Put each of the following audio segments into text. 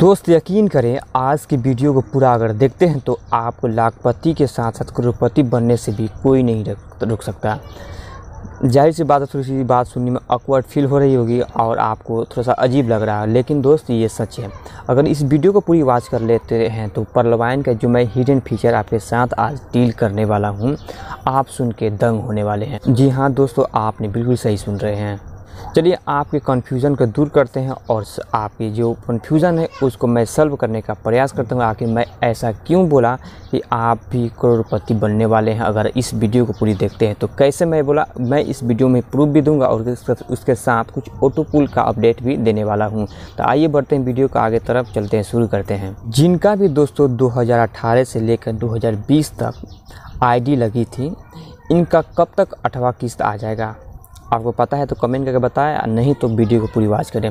दोस्त यकीन करें आज की वीडियो को पूरा अगर देखते हैं तो आपको लाखपति के साथ साथ करोड़पति बनने से भी कोई नहीं रुक रुक सकता जाहिर सी बात थोड़ी सी बात सुनने में अकवर्ड फील हो रही होगी और आपको थोड़ा सा अजीब लग रहा है लेकिन दोस्त ये सच है अगर इस वीडियो को पूरी वाच कर लेते हैं तो पर्लवाइन का जो मैं हिडन फीचर आपके साथ आज डील करने वाला हूँ आप सुन के दंग होने वाले हैं जी हाँ दोस्तों आपने बिल्कुल सही सुन रहे हैं चलिए आपके कन्फ्यूज़न को दूर करते हैं और आपकी जो कन्फ्यूज़न है उसको मैं सॉल्व करने का प्रयास करता हूँ आखिर मैं ऐसा क्यों बोला कि आप भी करोड़पति बनने वाले हैं अगर इस वीडियो को पूरी देखते हैं तो कैसे मैं बोला मैं इस वीडियो में प्रूफ भी दूंगा और उसके साथ कुछ ऑटो पुल का अपडेट भी देने वाला हूँ तो आइए बढ़ते हैं वीडियो को आगे तरफ चलते हैं शुरू करते हैं जिनका भी दोस्तों दो से लेकर दो तक आई लगी थी इनका कब तक अठवा किस्त आ जाएगा आपको पता है तो कमेंट करके बताएं नहीं तो वीडियो को पूरी वाच करें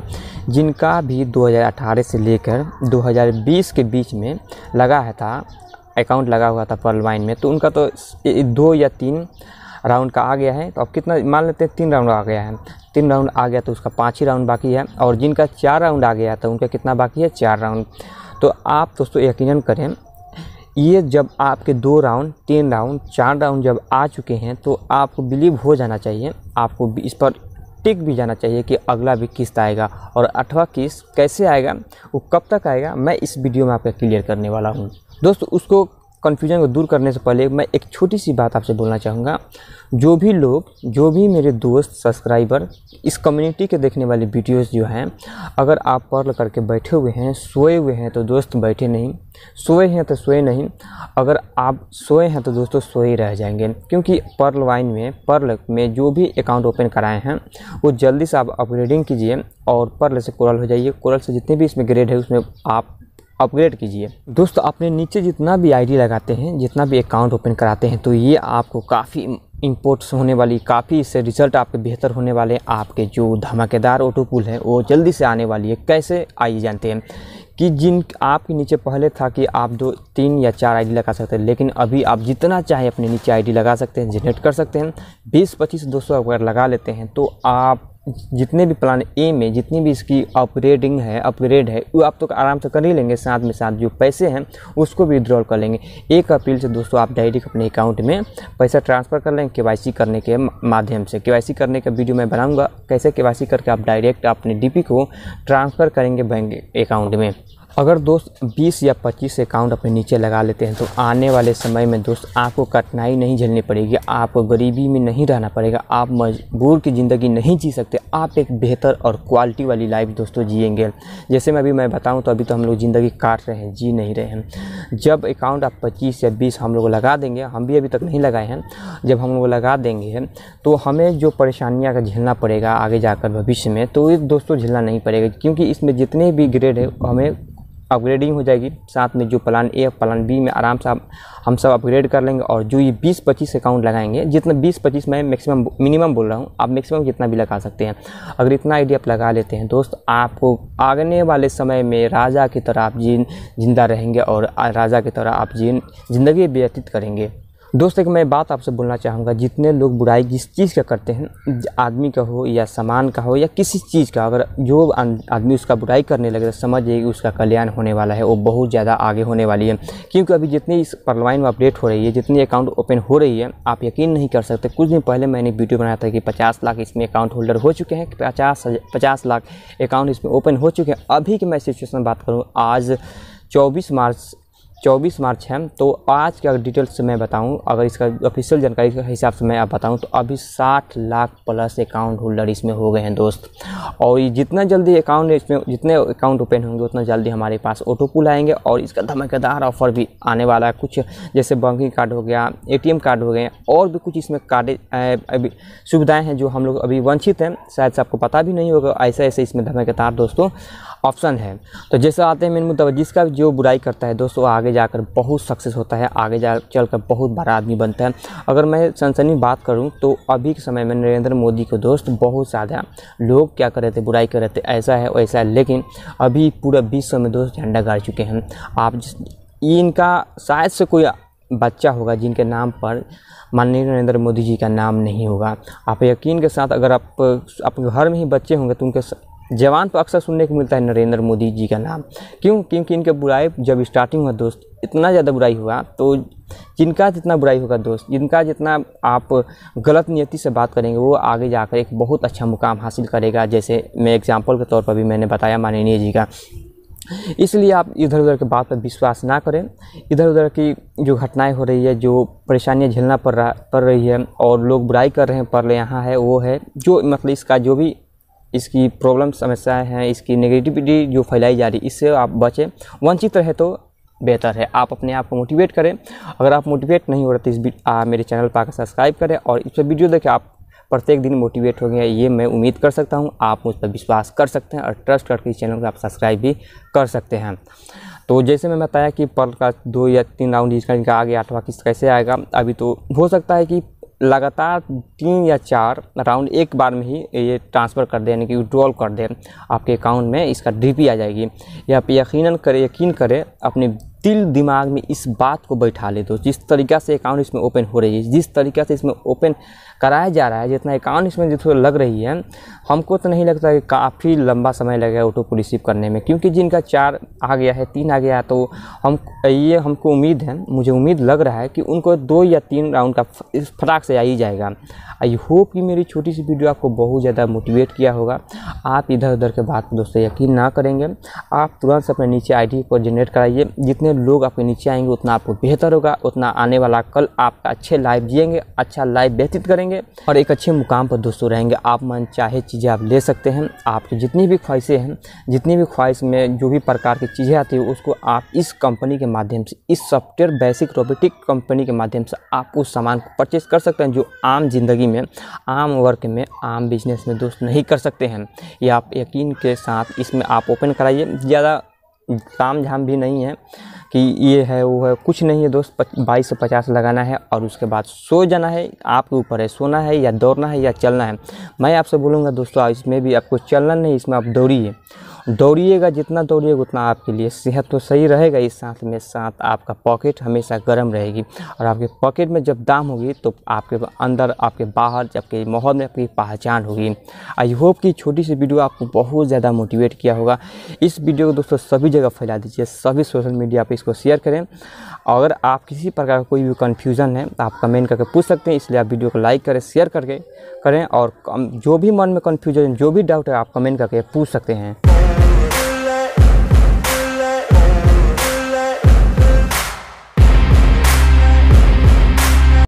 जिनका भी 2018 से लेकर 2020 के बीच में लगा है था अकाउंट लगा हुआ था पर्ल वाइन में तो उनका तो दो या तीन राउंड का आ गया है तो अब कितना मान लेते हैं तीन राउंड आ गया है तीन राउंड आ गया तो उसका पाँच ही राउंड बाकी है और जिनका चार राउंड आ गया था तो उनका कितना बाकी है चार राउंड तो आप दोस्तों यकीन करें ये जब आपके दो राउंड तीन राउंड चार राउंड जब आ चुके हैं तो आपको बिलीव हो जाना चाहिए आपको इस पर टिक भी जाना चाहिए कि अगला भी किस्त आएगा और अठवा किस्त कैसे आएगा वो कब तक आएगा मैं इस वीडियो में आपका क्लियर करने वाला हूँ दोस्तों उसको कन्फ्यूजन को दूर करने से पहले मैं एक छोटी सी बात आपसे बोलना चाहूँगा जो भी लोग जो भी मेरे दोस्त सब्सक्राइबर इस कम्युनिटी के देखने वाले वीडियोस जो हैं अगर आप पर्ल करके बैठे हुए हैं सोए हुए हैं तो दोस्त बैठे नहीं सोए हैं तो सोए नहीं अगर आप सोए हैं तो दोस्तों सोए रह जाएंगे क्योंकि पर्ल वाइन में पर्ल में जो भी अकाउंट ओपन कराए हैं वो जल्दी से आप अपग्रेडिंग कीजिए और पर्ल से कोरल हो जाइए कोरल से जितने भी इसमें ग्रेड है उसमें आप अपग्रेड कीजिए दोस्तों अपने नीचे जितना भी आईडी लगाते हैं जितना भी अकाउंट ओपन कराते हैं तो ये आपको काफ़ी इम्पोर्ट्स होने वाली काफ़ी इससे रिजल्ट आपके बेहतर होने वाले आपके जो धमाकेदार ऑटो पुल है वो जल्दी से आने वाली है कैसे आइए जानते हैं कि जिन आपके नीचे पहले था कि आप दो तीन या चार आईडी लगा सकते हैं लेकिन अभी आप जितना चाहे अपने नीचे आईडी लगा सकते हैं जनरेट कर सकते हैं बीस पच्चीस दो सौ अगर लगा लेते हैं तो आप जितने भी प्लान ए में जितनी भी इसकी अपग्रेडिंग है अपग्रेड है वो आप तो आराम से कर ही लेंगे साथ में साथ जो पैसे हैं उसको भी विड्रॉल कर लेंगे एक अप्रैल से दोस्तों आप डायरेक्ट अपने अकाउंट में पैसा ट्रांसफ़र कर लेंगे के करने के माध्यम से के करने का वीडियो मैं बनाऊँगा कैसे के करके आप डायरेक्ट अपने डी को ट्रांसफ़र करेंगे बैंक अकाउंट में अगर दोस्त 20 या 25 अकाउंट अपने नीचे लगा लेते हैं तो आने वाले समय में दोस्त आपको कठिनाई नहीं झेलनी पड़ेगी आपको गरीबी में नहीं रहना पड़ेगा आप मजबूर की ज़िंदगी नहीं जी सकते आप एक बेहतर और क्वालिटी वाली लाइफ दोस्तों जिएंगे जैसे मैं अभी मैं बताऊं तो अभी तो हम लोग ज़िंदगी काट रहे हैं जी नहीं रहे हैं जब अकाउंट आप पच्चीस या बीस हम लोग लगा देंगे हम भी अभी तक नहीं लगाए हैं जब हम लोग लगा देंगे तो हमें जो परेशानियाँ का झेलना पड़ेगा आगे जाकर भविष्य में तो ये दोस्तों झेलना नहीं पड़ेगा क्योंकि इसमें जितने भी ग्रेड है हमें अपग्रेडिंग हो जाएगी साथ में जो प्लान ए और प्लान बी में आराम से हम सब अपग्रेड कर लेंगे और जो ये बीस पच्चीस अकाउंट लगाएंगे जितना बीस पच्चीस मैं मैक्सिमम मिनिमम बोल रहा हूँ आप मैक्सिमम जितना भी लगा सकते हैं अगर इतना आइडिया आप लगा लेते हैं दोस्त आपको आगने वाले समय में राजा की तरह आप जीन जिंदा रहेंगे और राजा की तरह आप जीन जिंदगी व्यतीत करेंगे दोस्तों एक मैं बात आपसे बोलना चाहूँगा जितने लोग बुराई जिस चीज़ का करते हैं आदमी का हो या सामान का हो या किसी चीज़ का अगर जो आदमी उसका बुराई करने लगे तो समझिए कि उसका कल्याण होने वाला है वो बहुत ज़्यादा आगे होने वाली है क्योंकि अभी जितनी इस परलवाइन में अपडेट हो रही है जितनी अकाउंट ओपन हो रही है आप यकीन नहीं कर सकते कुछ दिन पहले मैंने वीडियो बनाया था कि पचास लाख इसमें अकाउंट होल्डर हो चुके हैं पचास पचास लाख अकाउंट इसमें ओपन हो चुके हैं अभी की मैं सिचुएसन बात करूँ आज चौबीस मार्च चौबीस मार्च है तो आज अगर डिटेल्स मैं बताऊं अगर इसका ऑफिशियल जानकारी के हिसाब से मैं आप बताऊं तो अभी 60 लाख प्लस अकाउंट होल्डर इसमें हो गए हैं दोस्त और ये जितना जल्दी अकाउंट इसमें जितने अकाउंट ओपन होंगे उतना जल्दी हमारे पास ऑटो पुल आएंगे और इसका धमाकेदार ऑफर भी आने वाला है कुछ जैसे बैंकिंग कार्ड हो गया ए कार्ड हो गए और भी कुछ इसमें कार्ड अभी सुविधाएँ हैं जो हम लोग अभी वंचित हैं शायद से आपको पता भी नहीं होगा ऐसे ऐसे इसमें धमाकेदार दोस्तों ऑप्शन है तो जैसे आते हैं मेन मुद्दा जिसका जो बुराई करता है दोस्तों आगे आगे जाकर बहुत सक्सेस होता है आगे जा चल कर बहुत बड़ा आदमी बनता है अगर मैं सनसनी बात करूँ तो अभी के समय में नरेंद्र मोदी के दोस्त बहुत ज़्यादा लोग क्या कर रहे थे बुराई कर रहे थे ऐसा है वैसा है लेकिन अभी पूरा विश्व में दोस्त झंडा गाड़ चुके हैं आप इनका शायद से कोई बच्चा होगा जिनके नाम पर माननीय नरेंद्र मोदी जी का नाम नहीं होगा आप यकीन के साथ अगर आप अपने घर में ही बच्चे होंगे तो उनके जवान पर तो अक्सर सुनने को मिलता है नरेंद्र मोदी जी का नाम क्यों क्योंकि इनके बुराई जब स्टार्टिंग हुआ दोस्त इतना ज़्यादा बुराई हुआ तो जिनका जितना बुराई होगा दोस्त जिनका जितना आप गलत नियति से बात करेंगे वो आगे जाकर एक बहुत अच्छा मुकाम हासिल करेगा जैसे मैं एग्जाम्पल के तौर पर भी मैंने बताया माननीय जी का इसलिए आप इधर उधर की बात पर विश्वास ना करें इधर उधर की जो घटनाएं हो रही है जो परेशानियां झेलना पड़ रहा पड़ रही है और लोग बुराई कर रहे हैं पर यहाँ है वो है जो मतलब इसका जो भी इसकी प्रॉब्लम समस्याएं हैं इसकी नेगेटिविटी जो फैलाई जा रही है इससे आप बचें वंचित रहे तो बेहतर है आप अपने आप को मोटिवेट करें अगर आप मोटिवेट नहीं हो रहे तो इस आ, मेरे चैनल पर आकर सब्सक्राइब करें और इस पर वीडियो देखें आप प्रत्येक दिन मोटिवेट हो गए ये मैं उम्मीद कर सकता हूँ आप मुझ पर विश्वास कर सकते हैं और ट्रस्ट करके इस चैनल को आप सब्सक्राइब भी कर सकते हैं तो जैसे मैं बताया कि पर्ल का दो या तीन राउंड इसका इनका आगे आठवा किस्त कैसे आएगा अभी तो हो सकता है कि लगातार तीन या चार राउंड एक बार में ही ये ट्रांसफ़र कर दें यानी कि विड्रॉल कर दें आपके अकाउंट में इसका डीपी आ जाएगी या आप यकीन करें यकीन करें अपने दिल दिमाग में इस बात को बैठा ले दो जिस तरीक़ा से अकाउंट इसमें ओपन हो रही है जिस तरीक़ा से इसमें ओपन कराया जा रहा है जितना अकाउंट इसमें जो लग रही है हमको तो नहीं लगता कि काफ़ी लंबा समय लगेगा ऑटो को रिसीव करने में क्योंकि जिनका चार आ गया है तीन आ गया है तो हम ये हमको उम्मीद है मुझे उम्मीद लग रहा है कि उनको दो या तीन राउंड का फटाक से आ ही जाएगा आई होप कि मेरी छोटी सी वीडियो आपको बहुत ज़्यादा मोटिवेट किया होगा आप इधर उधर के बात दोस्तों यकीन ना करेंगे आप तुरंत अपने नीचे आई पर जनरेट कराइए जितने लोग आपके नीचे आएंगे उतना आपको बेहतर होगा उतना आने वाला कल आप अच्छे लाइफ जियेंगे अच्छा लाइफ व्यतीत करेंगे रहेंगे और एक अच्छे मुकाम पर दोस्तों रहेंगे आप मन चाहे चीज़ें आप ले सकते हैं आपकी जितनी भी ख्वाहिशें हैं जितनी भी ख्वाहिश में जो भी प्रकार की चीज़ें आती है उसको आप इस कंपनी के माध्यम से इस सॉफ्टवेयर बेसिक रोबोटिक कंपनी के माध्यम से आप उस सामान को परचेस कर सकते हैं जो आम जिंदगी में आम वर्क में आम बिजनेस में दोस्त नहीं कर सकते हैं ये आप यकीन के साथ इसमें आप ओपन कराइए ज़्यादा काम झाम भी नहीं है कि ये है वो है कुछ नहीं है दोस्त बाईस से पचास लगाना है और उसके बाद सो जाना है आपके ऊपर है सोना है या दौड़ना है या चलना है मैं आपसे बोलूँगा दोस्तों इसमें भी आपको चलना नहीं इसमें आप दौड़िए दौड़िएगा जितना दौड़िएगा उतना आपके लिए सेहत तो सही रहेगा इस साथ में साथ आपका पॉकेट हमेशा गर्म रहेगी और आपके पॉकेट में जब दाम होगी तो आपके अंदर आपके बाहर जबकि माहौल में आपकी पहचान होगी आई होप कि छोटी सी वीडियो आपको बहुत ज़्यादा मोटिवेट किया होगा इस वीडियो को दोस्तों सभी जगह फैला दीजिए सभी सोशल मीडिया पर इसको शेयर करें अगर आप किसी प्रकार का कोई भी कन्फ्यूज़न है तो आप कमेंट करके पूछ सकते हैं इसलिए आप वीडियो को लाइक करें शेयर करके करें और जो भी मन में कन्फ्यूजन जो भी डाउट है आप कमेंट करके पूछ सकते हैं